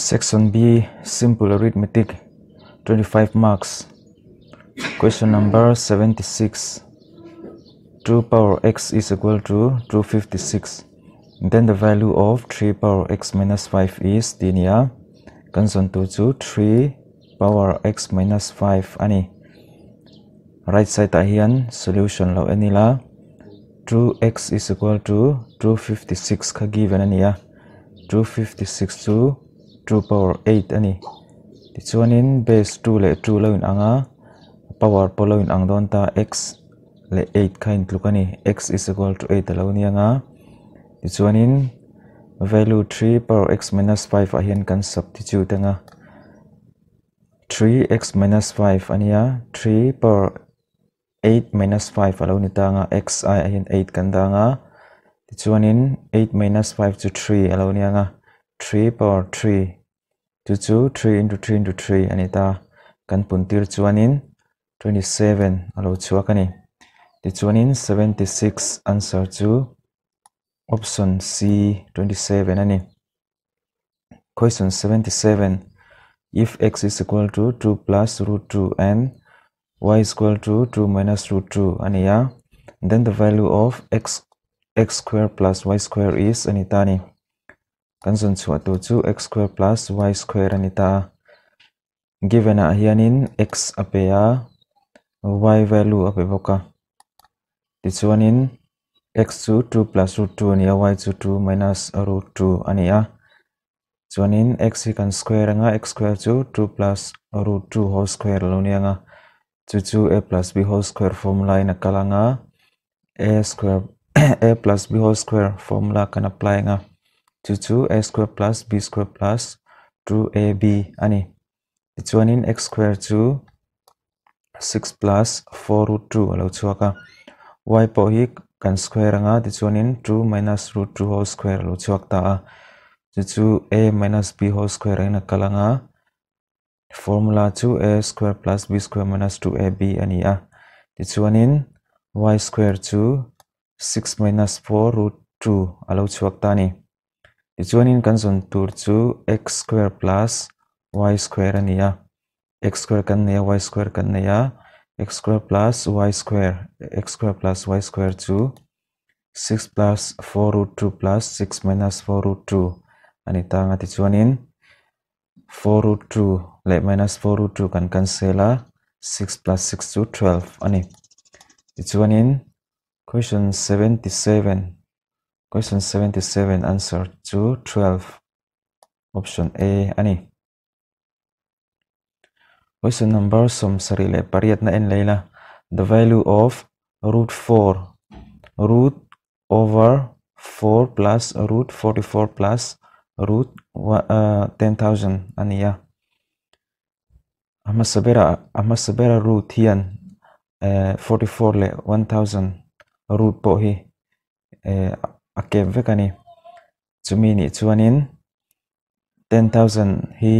Section B, Simple Arithmetic, 25 marks. Question number 76. 2 power x is equal to 256. Then the value of 3 power x minus 5 is linear. Concern to two 3 power x minus 5 ani. Right side tahian solution lo anila. 2x is equal to 256 ka given aniya. 256 to true power 8 ani ti chuanin base 2 le true lo in anga power polo in ang don ta x le 8 kha in tluk ani x is equal to 8 alo ni anga ti chuanin value 3 power x minus 5 a hian kan substitute anga 3x minus 5 ania 3 power 8 minus 5 alo ni ta nga x i a hian 8 kan da nga ti chuanin 8 minus 5 to 3 alo ni anga 3 power 3 chu two, 3 into 3 into 3 anita kan puntir chuanin 27 alo chuak The ti chuanin 76 answer two. option C 27 ani question 77 if x is equal to 2 plus root 2 and y is equal to 2 minus root 2 ya then the value of x x square plus y square is anitani kan zon chhuah tu chu x square plus y square anita given a hianin x apea ya, y value a pe boka ti chuanin x chu 2 plus root 2 ania ya, y chu 2 minus root 2 ania ya. chuanin x hi kan square anga x square chu 2 plus root 2 whole square lo ni anga chu chu a plus b whole square formula in kalanga a square a plus b whole square formula kan apply anga chu chu a square plus b square plus 2ab ani in x square chu 6 plus 4 root 2 alo chuaka y pawh hi kan square anga ti in 2 minus root 2 whole square alo chuak ta a chu a minus b whole square ina kalanga formula 2 a square plus b square minus 2ab ani a ti in y square chu 6 minus 4 root 2 alo chuak ta ni This one in consuntur kan chu x square plus y square ania ya. x square kan nia ya, y square kan nia ya. x square plus y square x square plus y square chu 6 plus 4 root 2 plus 6 minus 4 root 2 anita nga ti chuanin 4 root 2 le minus 4 root 2 kan cancela 6 plus 6 chu 12 ani ti chuanin question 77 Question 77, answer 2, 12. Option A, ani. Question number som sarile, Pariat na enlayla. The value of root 4. Root over 4 plus root 44 plus root uh, 10,000. Aniya. Ahmad Amasabera, ahmad root hiyan. Uh, 44 le 1,000 root po hi. Uh, a kem vek ani chumi ni chuanin 10000 hi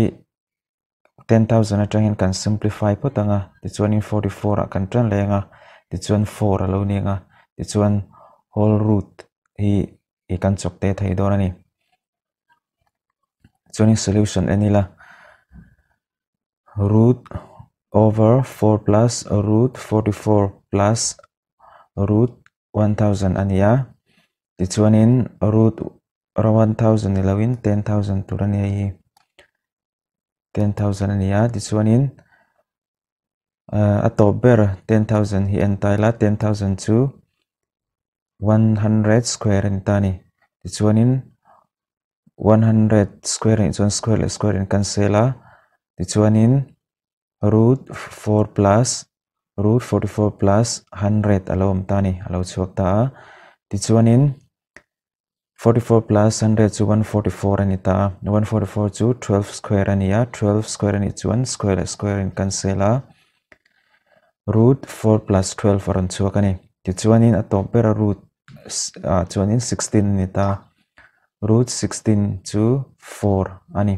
10000 atangin kan simplify potanga à. ti chuanin 44 a kan tran lenga à. ti chuan 4 alo ni nga à. ti chuan whole root hi i kan chok te thei dor ani chuanin solution enila root over 4 plus root 44 plus root 1000 ania ti chuanin root ra 1000 ni loin 10000 tur ani hi 10000 ani a ti chuanin uh, a top ber 10000 hi en tai la 10000 chu 100 square in tani ti chuanin 100 square in chuan square square in cancela ti chuanin root 4 plus root 44 plus 100 alom tani alo chuak ta ti 44 plus 100 is 144 and ita 144 to 12 square and ya 12 square and it's 1 square square in cancela root 4 plus 12 aron chuakani ti chuanin atop pera root uh, chuanin 16 nita root 16 to 4 ani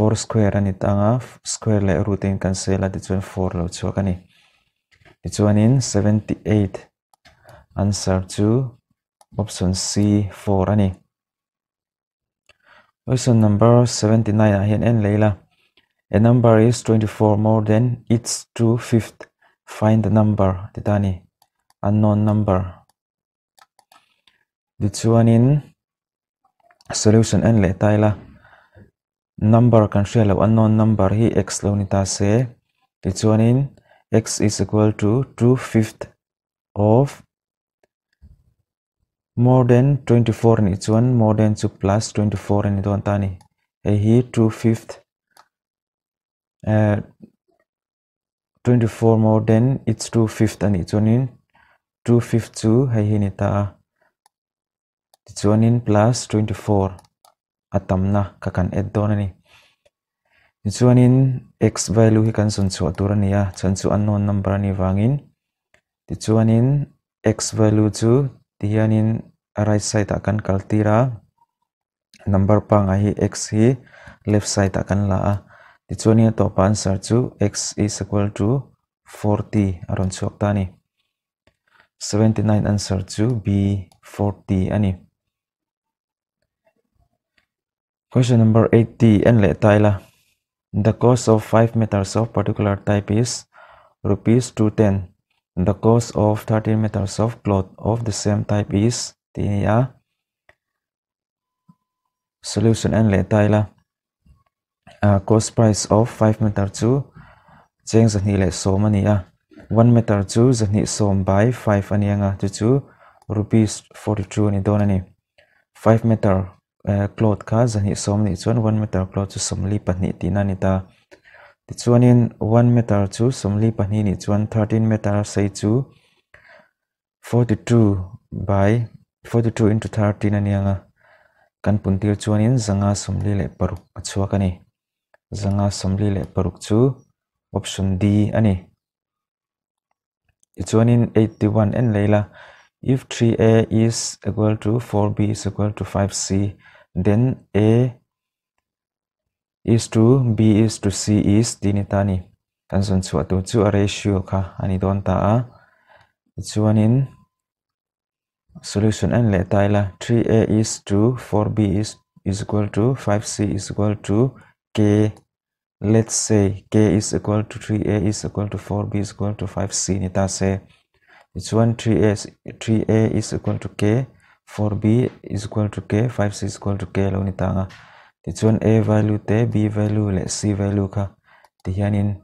4 square ani tanga square le root in cancela ti chuan 4 lo chuakani ti chuanin 78 answer to option C 4 ani question number 79 Ahen hian en leila a number is 24 more than its two fifth find the number titani unknown number the chuanin solution en le taila number kan hria unknown number hi x lo ni ta se ti x is equal to two-fifth of more than 24 it's one more than chu plus 24 ani don one tani e hi two fifth uh, 24 more than it's two fifth it's one in two fifth chu hei nita it's one in plus 24 atamna ka kan add it's one in x value hi kan sun chu atur ania chan chu unknown number ani it's one in x value chu tiyan right side akan kaltira number pang ahi x hi left side akan laa a ti to answer chu x is equal to 40 aron chuak tani 79 answer chu b 40 ani question number 80 en le tai the cost of 5 meters of particular type is rupees 210 The cost of 30 meters of cloth of the same type is the solution and lệ uh, cost price of 5 meter to cheng zan hi lệ số mà 1 meter to zan hi số by 5 anh nga to 2 rupees 42 ni don ani 5 meter uh, cloth ka zan hi som ni chuan 1 meter cloth to chu somli pahnih tin ani ta ti chuanin 1 meter chu somli pahnih ni chuan 13 meter sei chu 42 by 42 into 13 ani anga kan puntir chuanin zanga somli le paruk achuak ani zanga somli le paruk chu option D ani chuanin 81 en leila if 3a is equal to 4b is equal to 5c then a is to b is to c is tinitani kan son chu atu chu a ratio kha ani don ta a in solution Nle, le taila 3a is to 4b is is equal to 5c is equal to k let's say k is equal to 3a is equal to 4b is equal to 5c ni ta se it's one 3a 3a is equal to k 4b is equal to k 5c is equal to k lo ni ta nga thì chuan a value te b value lệ c value kha thì hiện hianin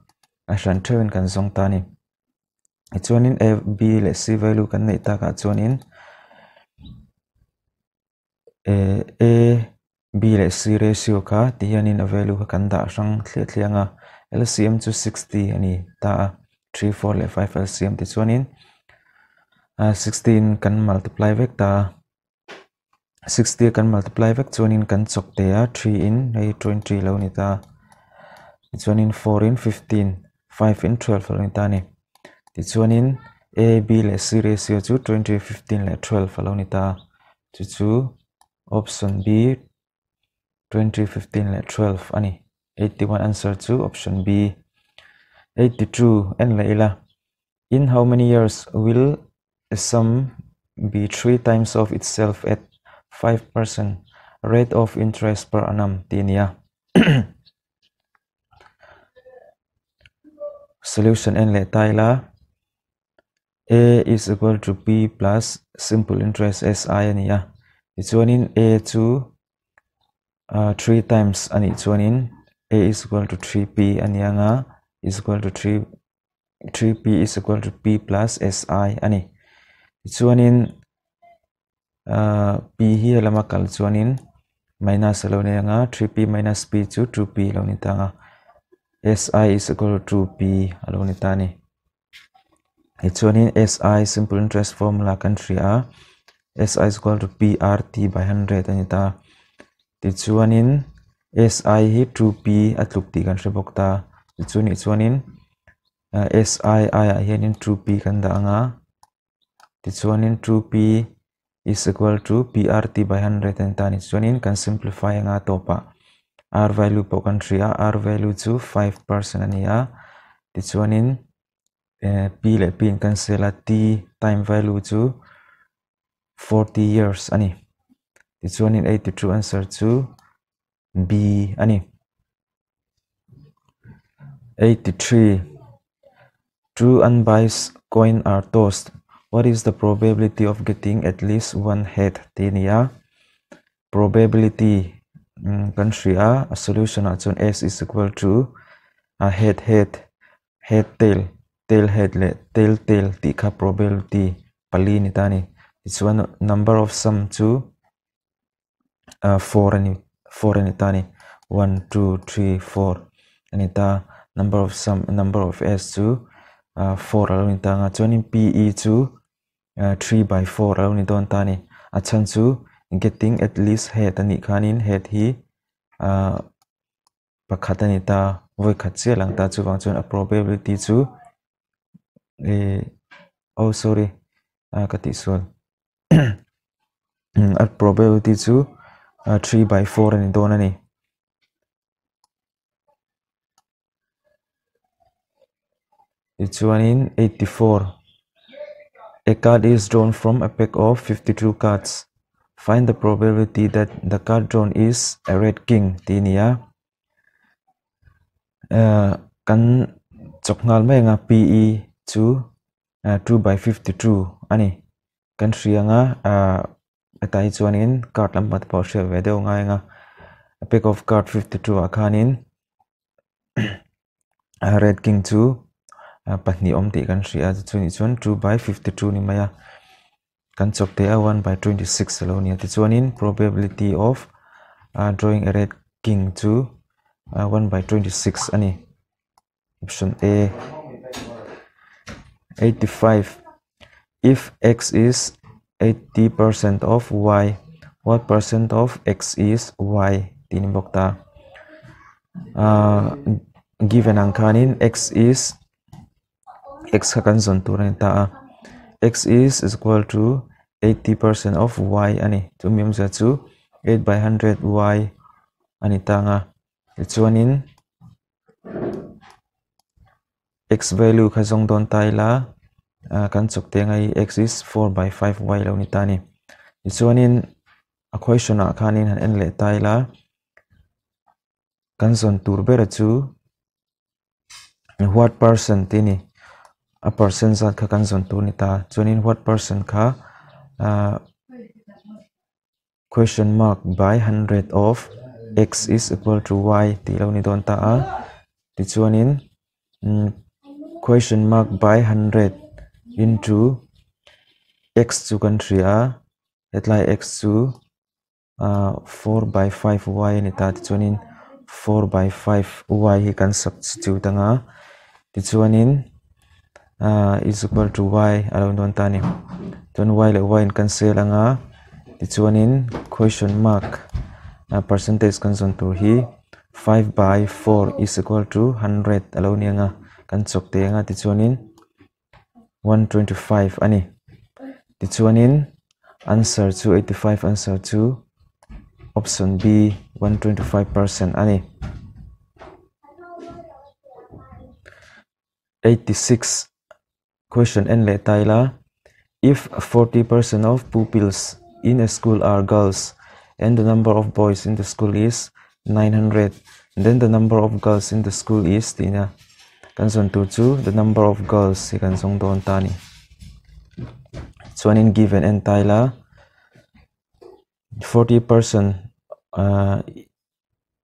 a hran theuin kan zong ta ni thì chuan in a b lệ c value kan nei ta ka chuan in a a b lệ c ratio kha thì hianin a value kha kan da sang thlia thlianga lcm chu 60 ani ta 3 4 lệ 5 lcm thì chuan in 16 kan multiply vector 60 tia kan multiply vek chuanin kan chawk te 3 in hei 20 lo ni ta 4 in 15 5 in 12 lo ni ta ni ti a b le c ratio chu 20 15 le 12 lo ni ta chu chu option b 20 15 le 12 ani 81 answer chu option b 82 and leila in how many years will a sum be three times of itself at 5% rate of interest per annum tin solution and let taila a is equal to b plus simple interest si and ya it's one in a two. uh, three times and it's one in a is equal to 3p and yanga is equal to 3 3p is equal to p plus si and it's one in p hi lama kal chuanin minus lo ne anga 3p minus p chu 2p lo ni ta si is equal to 2p alo ni ta ni he chuanin si simple interest formula kan thri a si is equal to prt by 100 ani ta ti chuanin si hi 2p atluk ti kan thri bok ta ti chuni chuanin uh, si i a hianin 2p kan da anga ti chuanin 2p is equal to PRT by 110 chuanin kan simplify anga Pa, R value po kan tria R value chu 5% ania ti chuanin eh, P le P in kan sela T time value to 40 years ani ti chuanin 82 answer to B ani 83 true unbiased coin are tossed What is the probability of getting at least one head? Tinia. Probability mm, country a, a solution answer s is equal to a head head head tail tail head le tail tail tika probability pali ni tani it's one number of sum two. uh, four and four and tani one two three four and ita number of sum number of s two uh, four alun ita twenty pe two. 3 by 4 alo ni don ta ni a chan chu getting at least he ta ni khanin he thi a pakhat ani ta voi khat che lang ta chu wang chun a probability chu e oh sorry a ka ti sol a probability chu 3 by 4 ani It's one in 84 A card is drawn from a pack of 52 cards. Find the probability that the card drawn is a red king. Di ini ya. Uh, kan cok ngal me nga PE 2, uh, 2 by 52 ani kan sria ya nga uh, atai chuanin card lampat pawh hria ve deuh ngai ya nga a pack of card 52 a red king 2. Ah, pahnih om tih kan hria ti chuni chuan 2 by 52 ni maya kan chok te a 1 by 26 lo ni ti chuanin probability of uh, drawing a red king chu uh, ah, 1 by 26 ani option A 85 if x is 80% of y what percent of x is y tinibokta uh, given ang kanin x is x kan zon turin ta x is equal to 80% of y ani chu mi za chu 8 by 100 y ani ta nga chuanin x value kha zong don tai la uh, kan chuk te ngai x is 4 by 5 y lo ni ta ni chuanin a question a khanin han en le tai la kan zon tur ber chu what person tini a person zat kha kan zon tu ni ta chuanin what person kha uh, question mark by 100 of x is equal to y ti lo ni don ta a ti chuanin um, mm, question mark by 100 into x chu kan thria hetlai x chu uh, 4 by 5 y ni ta ti chuanin 4 by 5 y hi kan substitute anga ti chuanin uh, is equal to y around don tani ton y le y in cancel anga ti in question mark uh, percentage kan zon tur hi 5 by 4 is equal to 100 alo ni anga kan chok te anga ti chuanin 125 ani ti in answer chu 85 answer chu option B 125% ani 86 Question and le taila. If 40% of pupils in a school are girls and the number of boys in the school is 900, then the number of girls in the school is tina. Kanson tu the number of girls si kansong don tani. Chuanin given and taila 40% uh,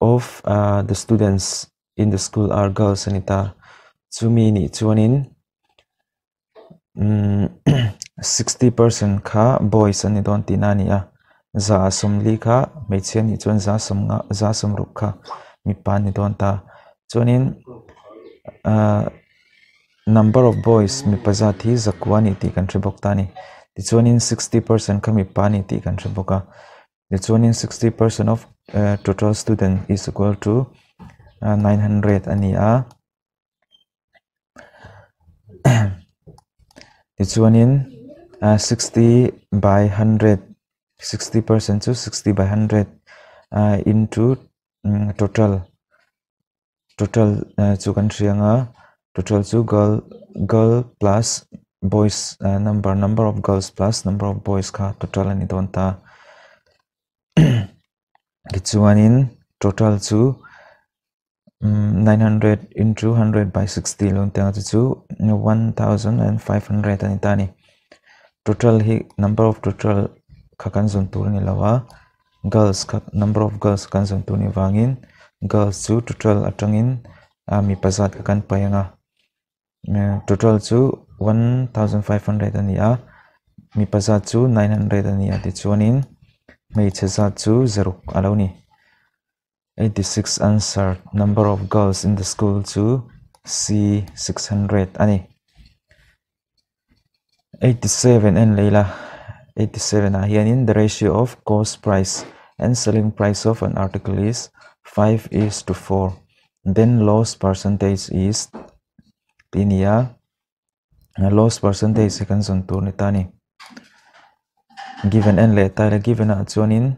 of uh, the students in the school are girls anita. Chumi ni chuanin sixty percent ka boys ani don tinani a za som li kha meichhe ni chon za sum nga za sum ruk ka mi pan ni don ta chonin number of boys mi paza thi za kwani ti kan thibok ta ni ti chonin 60% ka mi pani ti kan thibok thiboka ti chonin 60% of uh, total student is equal to uh, 900 ania chuanin uh, 60 by 100 60% to 60 by 100 uh, into um, total total uh, country kan total to girl girl plus boys uh, number number of girls plus number of boys ka total ani don ta chuanin total to 900 into 100 by 60 lung tang chu 1500 ani tani total hi number of total khakan zon tour ni lawa girls number of girls kan zon tur ni wangin girls chu total ở trong atangin ah, mi pasat kan nga total chu 1500 ani a mi pasat chu 900 ani a anh in mi chesa chu zero alo ni 86 answer number of girls in the school to C 600 ani 87 and Leila 87 ah in the ratio of cost price and selling price of an article is 5 is to 4 then loss percentage is linear loss percentage seconds on tour nitani given and later given a in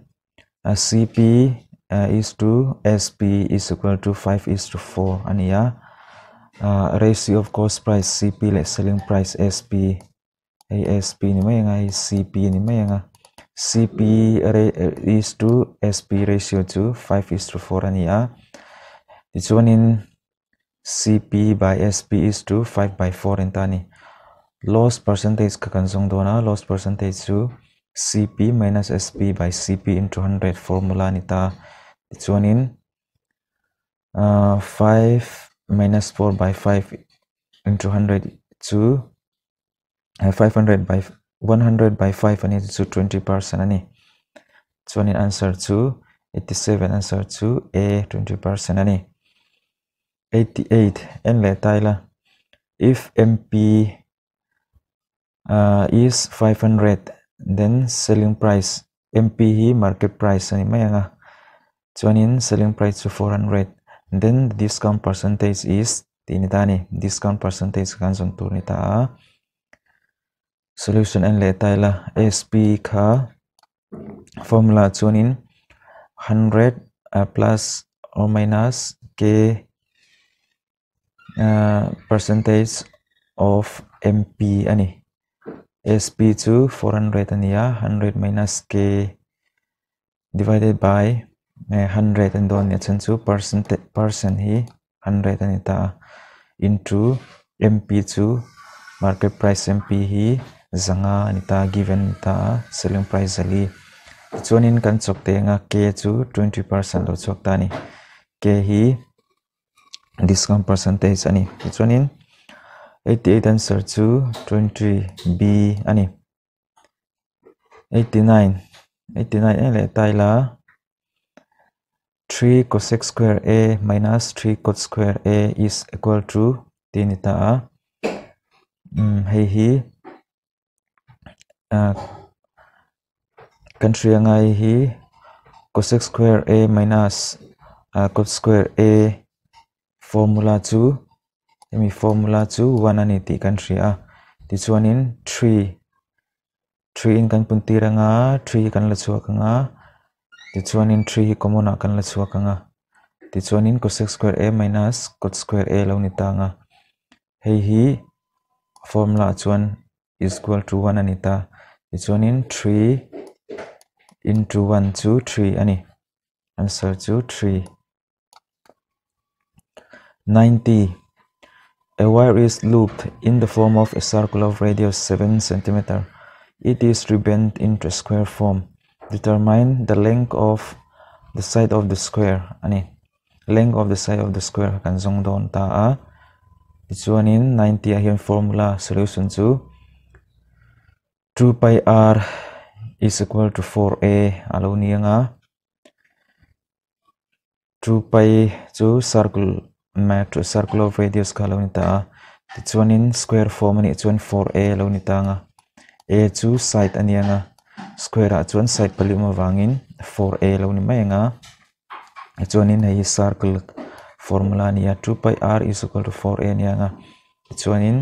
a cp uh, is to SP is equal to 5 is to 4 and ya uh, ratio of cost price CP like selling price SP ASP ni may nga CP ni yang ah? CP is to SP ratio to 5 is to 4 and ya this one in CP by SP is to 5 by 4 and tani loss percentage kakansong dona loss percentage to CP minus SP by CP into 100 formula nita it's 1 in uh, 5 minus 4 by 5 into 100 to uh, 500 by 100 by 5 and it's 20 percent and it's answer to 87 answer to a 20 percent and 88 and let if mp uh, is 500 then selling price mp market price and may Tune in selling price to foreign rate. Then the discount percentage is ini tani discount percentage kan sentuh ni ta solution and letai lah SP ka formula tune in 100 uh, plus or minus k uh, percentage of MP ani ah, SP to 400 ani ya 100 minus k divided by hundred and don chen chu percent percent hi hundred ani ta into mp 2 market price mp hi zanga ani given ta selling price ali chuanin kan chok te nga k chu 20% lo chok ta ni k hi discount percentage ani chuanin 88 answer chu 20 b ani 89 89 ele tai la 3 cosec square a minus 3 cot square a is equal to tin ta a um mm, hei hi uh, ah, kan thria ngai hi cosec square a minus uh, ah, cot square a formula 2. emi formula chu 1 ani ti kan ah. thria ti chuanin 3 3 in kan puntiranga 3 kan la chuakanga in three hi common ah kan la chhuak anga in cosec square a minus cot square a lo ni tanga hei hi formula chuan is equal to 1 anita in 3 into 1 2, 3 ani answer 2, 3 90 a wire is looped in the form of a circle of radius 7 centimeter it is rebent into square form determine the length of the side of the square ani length of the side of the square kan zong don ta a in 90 ahim formula solution 2. 2 pi r is equal to 4a alo ni a. 2 pi 2 circle matrix circle of radius ka a. It's one in square form ani one 4a lo ni ta nga a 2 side ani anga square ah chuan side palium awangin 4a lo ni mai anga chuanin hei circle formula ni 2 pi r is equal to 4a nga. anga chuanin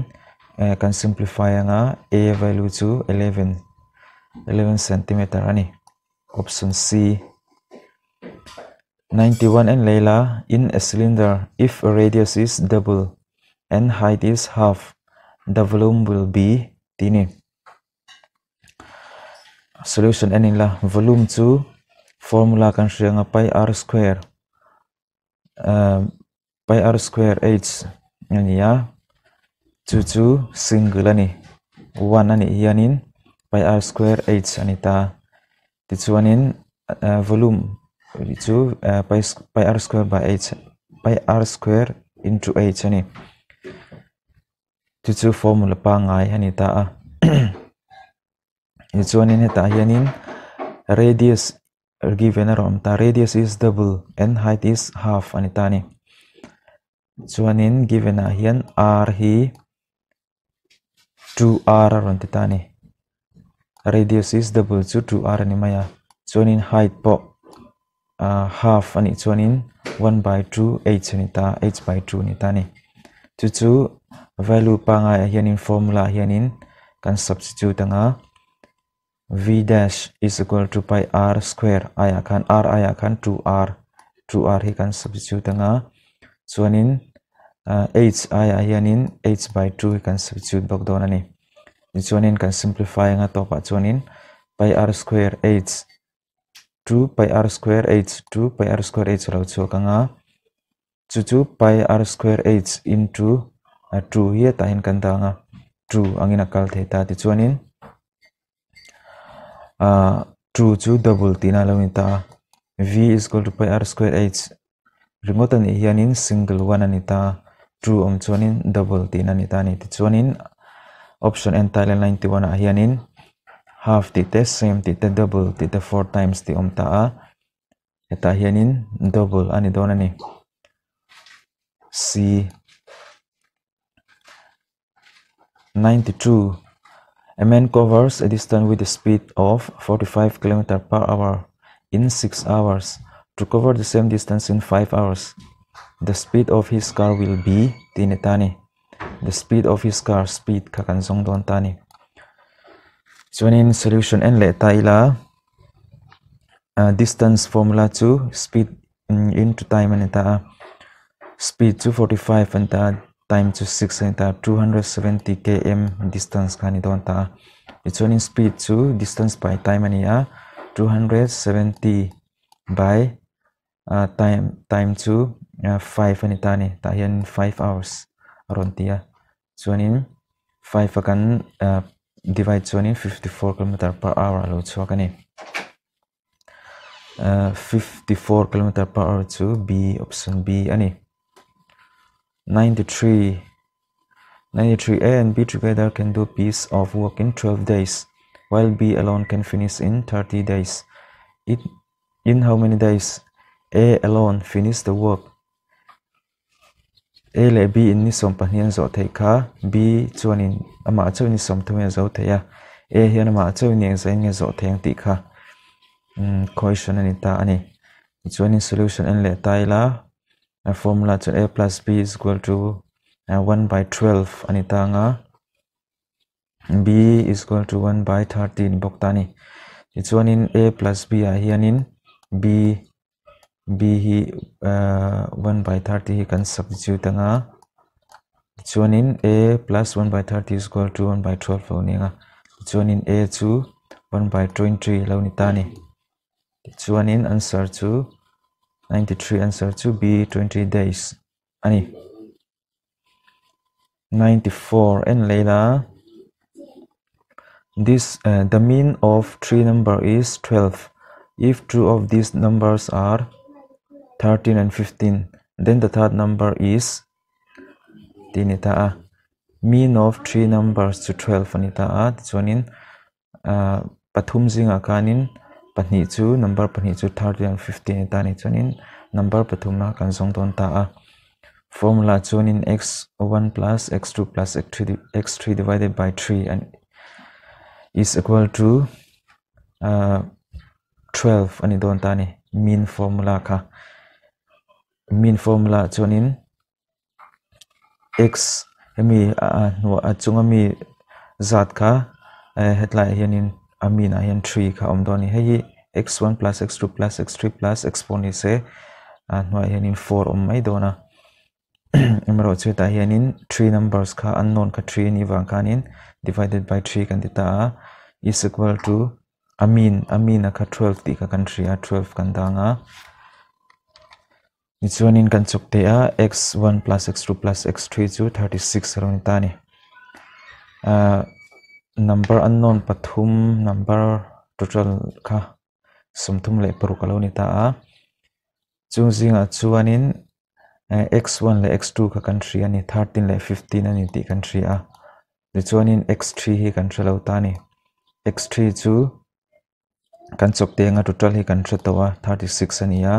uh, eh, kan simplify nga a value to 11 11 centimeter ani option c 91 and Layla in a cylinder if a radius is double and height is half the volume will be tini solution ini lah volume chu formula kan hrianga pi r square uh, pi r square h ya, chu chu single ani one ani hianin pi r square h anita itu chuanin uh, eh, volume itu uh, pi, pi r square by h pi r square into h ani itu chu formula pa ngai anita a chuanin hetah hianin radius given a rawm ta radius is double and height is half ani ta ni chuanin given a r hi 2r ron ti ta ni radius is double chu 2r ani maya chuanin height po uh, half ani chuanin 1 by 2 h ani ta h by 2 ni ta ni chu chu value pa nga hianin formula hianin can substitute anga V dash is equal to pi R square. I akan R, I akan 2R. 2R ikan substitute dengan suanin uh, H, I ianin H by 2 ikan substitute bak dona ni. Suanin kan simplify nga to pak suanin pi R square H 2 pi R square H 2 pi R square H laut so kanga cucu pi R square H into uh, 2 ia tahin kantanga 2 angin akal theta ti chuanin uh, true chu double tina lo ta v is equal to pi r square h ringotan i hianin single one anita true om chuanin double tina tin anita ni ti chuanin option entire 91 ti wana hianin half ti te same ti te double ti te four times ti om um, ta a eta hianin double ani don ani c 92 A man covers a distance with a speed of 45 km per hour in 6 hours. To cover the same distance in 5 hours, the speed of his car will be tinitani. The speed of his car speed kakansong don tani. So in solution and let taila uh, distance formula 2 speed mm, into time and speed 245 and time to 6 in 270 km distance khani don ta ichonin speed to distance by time ani ah, ya 270 by uh, time time to uh, ah, 5 ani ta ni ta 5 hours aron tia chuanin 5 akan uh, divide chuanin 54 km per hour lo chuak ani uh, 54 km per hour to b option b ani 93 93a and b together can do piece of work in 12 days while b alone can finish in 30 days it in how many days a alone finish the work a le b in ni som pahnian zo thei kha b chuan in ama chu ni som thome zo theya a hian ama chu ni zain nge zo theng ti kha um question ani ta ani chuan in solution an le tai la a formula chu a plus b is equal to uh, 1 by 12 ani nga b is equal to 1 by 13 bok ta ni ti chuanin a plus b here hianin b b he uh, 1 by 30 hi kan substitute one in a plus 1 by 30 is equal to 1 by 12 nga it's one in a chu 1 by 23 lo ni ta ni chuanin answer chu 93 answer to be 20 days ani 94 and later this uh, the mean of three number is 12 if two of these numbers are 13 and 15 then the third number is tinita mean of three numbers to 12 anita chuanin uh, pathum zinga kanin pahnih chu number pahnih chu 30 and 15 ta ni chuanin number pathumna kan zong ton ta a uh, formula chuanin x1 plus x2 plus x3 x3 divided by 3 and is equal to uh, 12 ani don ta ni mean formula kha mean formula chuanin x hemi a nu a chunga mi zat kha eh, hetlai hianin amina hian 3 kha om doni hei x1 plus x2 plus x3 plus exponise anwa hianin 4 donor mai dawna emaw chuta hianin three numbers ka unknown ka three in even can in divided by three kan tita is equal to I I mean mean a ka 12 the country kan 12 can danga it's one in can kan they are x1 plus x2 plus x3 to 36 around ta ni number unknown but whom number total kha sumthum le paruk alo ni ta a chung zinga chuanin eh, x1 le x2 ka country ani 13 le 15 ani ti country a ti chuanin x3 hi kan thalo ta ni x3 chu kan chok te nga total hi kan thra tawa 36 ani a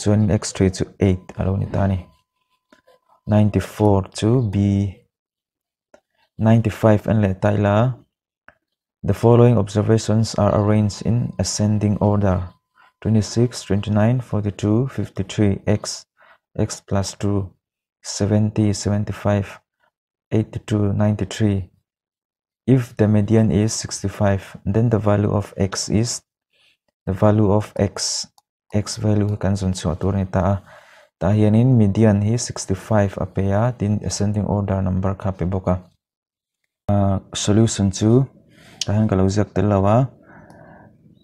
ti x3 chu 8 alo ni ta ni 94 chu b 95 an le taila The following observations are arranged in ascending order: 26, 29, 42, 53, x, x plus 2, 70, 75, 82, 93. If the median is 65, then the value of x is the value of x. x value kan sun su atur ni ta ta hianin median hi 65 apeya din ascending order number ka boka uh, solution 2 tahan kalau uzak telawa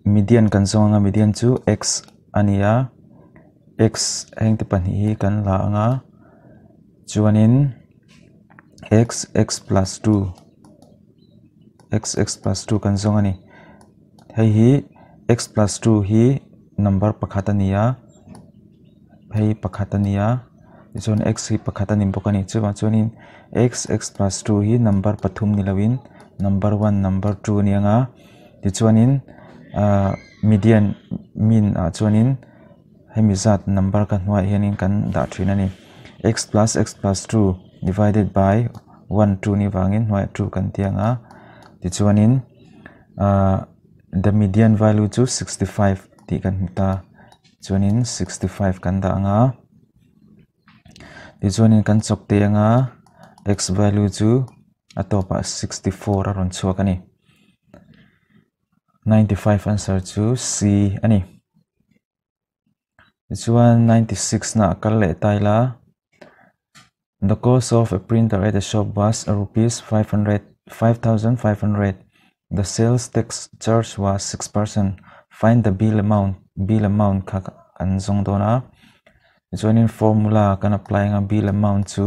median kan songa median chu x ania x heng tepan hihi kan la anga chuanin x x plus 2 x x plus 2 kan songa ni hei hi x plus 2 hi number pakhatania hei pakhatania chuan x hi pakhatanin pokani chuwa chuanin x x plus 2 hi number pathum ni lovin number one number two ni anga ah, ti chuanin ah, median min a uh, chuanin hemi zat number kan hnuai hianin kan dah thin ani x plus x plus 2 divided by 1 2 ni wangin hnuai 2 kan tianga ah. ti chuanin the median value chu 65 ti kan ta chuanin 65 kan da anga ti chuanin kan chok te anga x value chu atopa 64 aron chuak ani 95 answer chu C ani chuan 96 na kal le taila the cost of a printer at the shop was rupees 500 5500 the sales tax charge was 6% find the bill amount bill amount kha an zong dona chuan in formula kan apply nga bill amount chu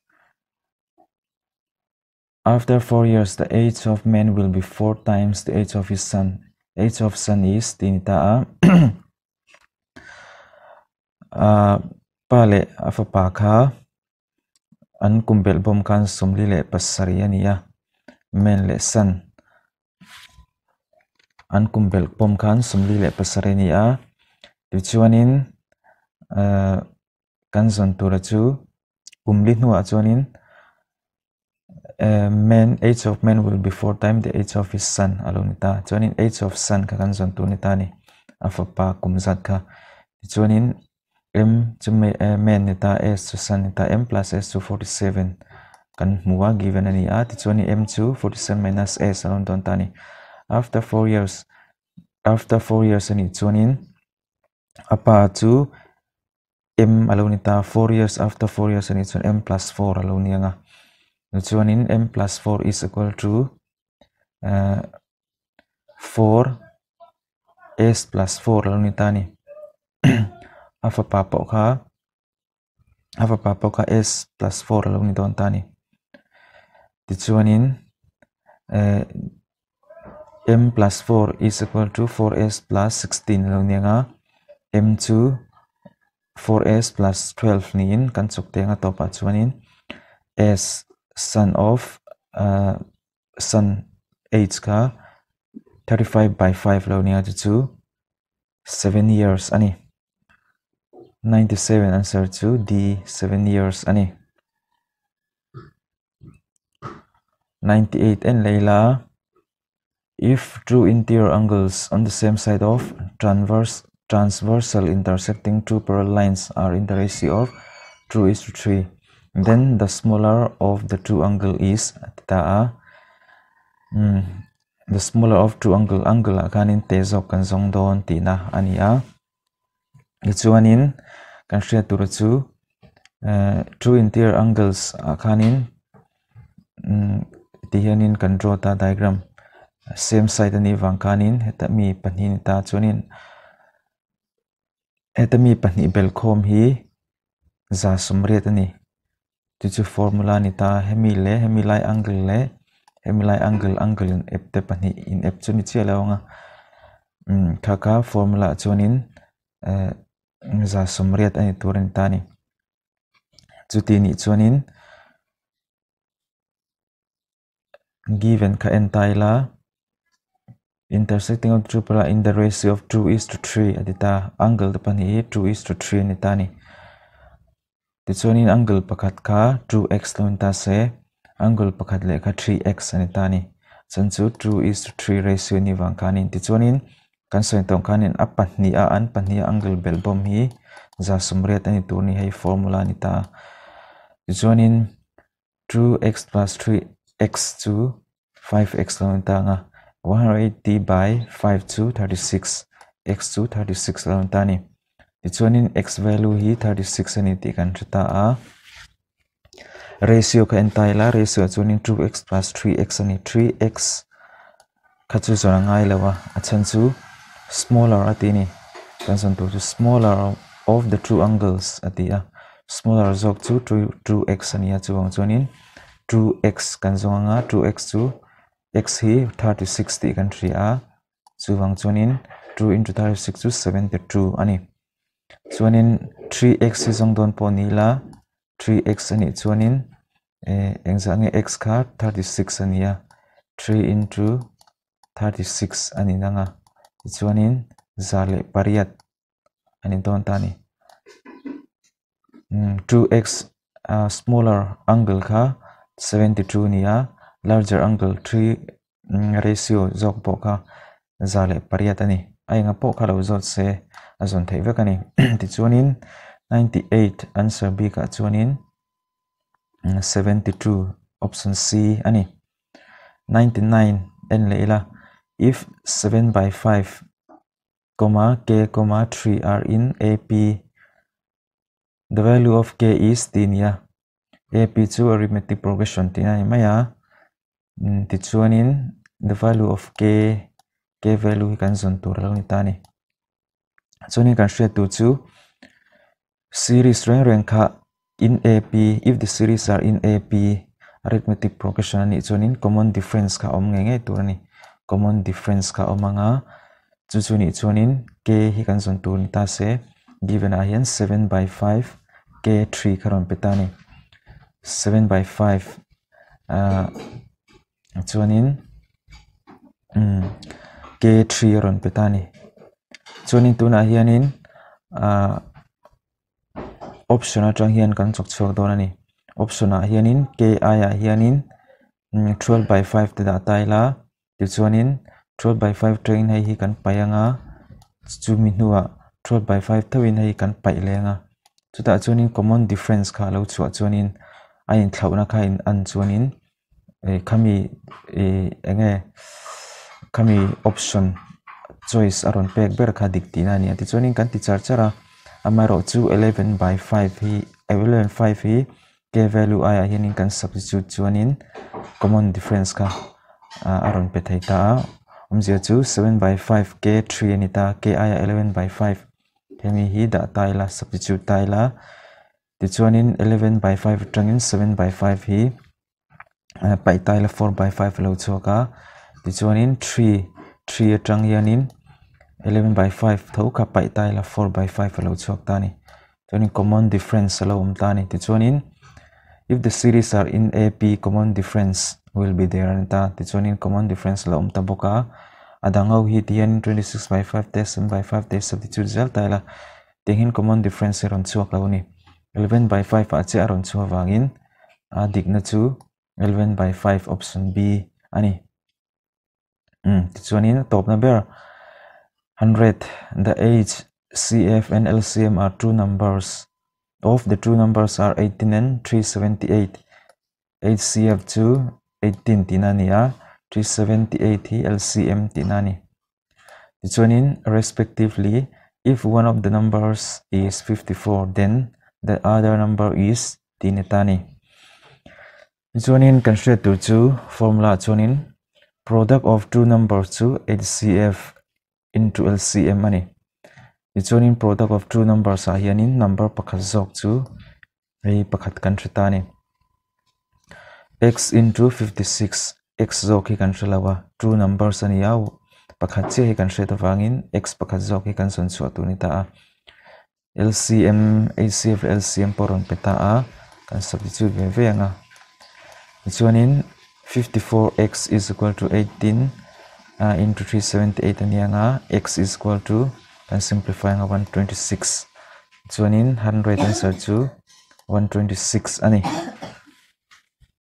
After four years, the age of man will be four times the age of his son. Age of son is tinitaa pale afapakha an kumbel bom kan sumli le pasari men le son. an kumbel bom kan sumli le pasari ania kan son tura chu kumli hnuah chuanin men um, age of men will be four times the age of his son alonita chuanin age of son ka kan zon tunita ni afapa kumzat ka. chuanin m chu uh, men ni ta s chu son ta m plus s chu 47 kan hmuwa given ani a ti chuanin m chu 47 minus s alon ton tani after 4 years after 4 years ani chuanin apa chu m alonita 4 years after 4 years ani chuan m plus 4 alonianga chuanin m plus 4 is equal to uh, 4 s plus 4 lo ni ta ni alpha pa kha alpha pa kha s plus 4 lo ni don ta ni ti chuanin uh, m plus 4 is equal to 4s plus 16 lo ni nga m chu 4s plus 12 niin kan chuk te nga topa chuanin s son of uh, son 8 ka 35 by 5 lo ni atu two? 7 years ani 97 answer to D 7 years ani 98 and Layla if two interior angles on the same side of transverse transversal intersecting two parallel lines are in the ratio of 2 is to 3 then the smaller of the two angle is ta um, hmm, the smaller of two angle angle akanin te zok kan zong ania chuanin kan hria tur chu uh, two interior angles akanin Tihanin hmm, ti hianin ta diagram same side ani van kanin Ita mi pahni ta chuanin heta mi pahni bel khom hi za sumret chu formula ni ta hemi le hemi lai angle le hemi lai angle angle in app te pani in app chu mi chia lawnga um mm, khaka formula chunin eh za somriat ani turin tani chu ti ni chunin given ka entaila intersecting of two tripla in the ratio of 2 is to 3 adita angle te pani 2 is to 3 ni tani tichuanin angle pakhat kha 2x lo ta se angle pakhat leh kha 3x ani ta ni chan chu 2 is to 3 ratio ni wang khanin tichuanin kan soi tawng khanin a pahnia an pahnia angle bel bom hi za sumret ani tur ni hei formula ni ta tichuanin 2x plus 3x chu 5x lo ta nga 180 by 5 chu 36 x chu 36 lo ta ni tichuanin x value hi 36 ani tih kan hre a ratio kha entai la ratio chuanin 2x plus 3x ani 3x kha chu zawra ngai lo a a chan chu smaller ati ni kan san tu smaller of the true angles ati a smaller zawk chu 2x ani a chuang chuanin 2x kan zawanga 2x chu x hi 36 tih kan thri a chuwang chuanin 2 into 36 chu 72 ani chuanin 3x hi zong don pawh ni la 3x ani chuanin eh engza nge x kha 36 ania 3 into 36 ani nanga chuanin zale pariat ani don ta ni mm, 2x uh, smaller angle kha 72 nia larger angle 3 um, ratio jok po kha zale pariat ani ainga po kha lo zot se azon thei vek ani ti in 98 answer b ka in 72 option c anh 99 lấy là if 7 by 5 comma k comma 3 are in ap the value of k is tinia ap chu arithmetic progression tina maya à? ừ, ti chuanin the value of k k value hi kan zon tur lo ni ta ni cho nên kan hriat tu chu series rank rank kha in ap if the series are in ap arithmetic progression cho nên common difference kha om nge nge tur ani common difference kha omanga chu chu cho nên k hi kan zon tur ta se given a hian 7 by 5 k 3 kha ron petani 7 by 5 uh, nên um, mm, k 3 ron petani cho nên chuanin hiện in ah, option atang hian kan chok chhuak đó này option ah hianin ki hiện in 12 mm, by 5 te da taila cho nên 12 by 5 train hei hi kan paianga chu mi hnuwa 12 by 5 thoin lên kan pai ta cho nên common difference kha lo chu chuanin a in thlauna kha in cho nên cái eh, khami cái eh, nghe khami option choice aron pek ber kha dik tina ni ati chuanin kan teacher chara amaro chu 11 by 5 hi 11 5 hi k value ai hianin kan substitute chuanin common difference kha uh, aron pe thei ta umzia chu 7 by 5 k 3 ni ta k ai 11 by 5 hemi hi da taila substitute taila ti chuanin 11 by 5 tangin 7 by 5 hi uh, pai taila 4 by 5 lo chuaka ti chuanin 3 3 atang hianin 11 by 5 thấu cặp bảy tay là 4 by 5 và lâu chuộc ta này cho nên common difference là um ta này thì cho nên if the series are in AP common difference will be there anh ta thì cho nên common difference là um ta boka adangau hi tian 26 by 5 test 7 by 5 test substitute result ta là tingin common difference ron chuak lo ni 11 by 5 a che ron chu wangin a dik nó chu 11 by 5 option B ani um ừ, ti chuanin top number 100 the HCF cf and lcm are two numbers of the two numbers are 18 and 378 hcf2 18 tinani ya ah, 378 lcm tinani tichuanin respectively if one of the numbers is 54 then the other number is tinetani tichuanin constraint tur two formula chuanin product of two numbers two hcf into LCM ani ichuanin product of two numbers ah hianin number pakhat zawk chu hei pakhat kan hre ta x into 56 x zawk hi kan hre lowa two numbers ani a ya, pakhat chi hi kan hre tawangin x pakhat zawk hi kan sawn chhuah tu ta ah. a LCM ACF LCM poron peta a ah. kan substitute ve ve anga chuanin 54x is equal to 18 uh, into 378 7th 8 and x is equal to and uh, simplifying 126 so in 100 answer to 126 ani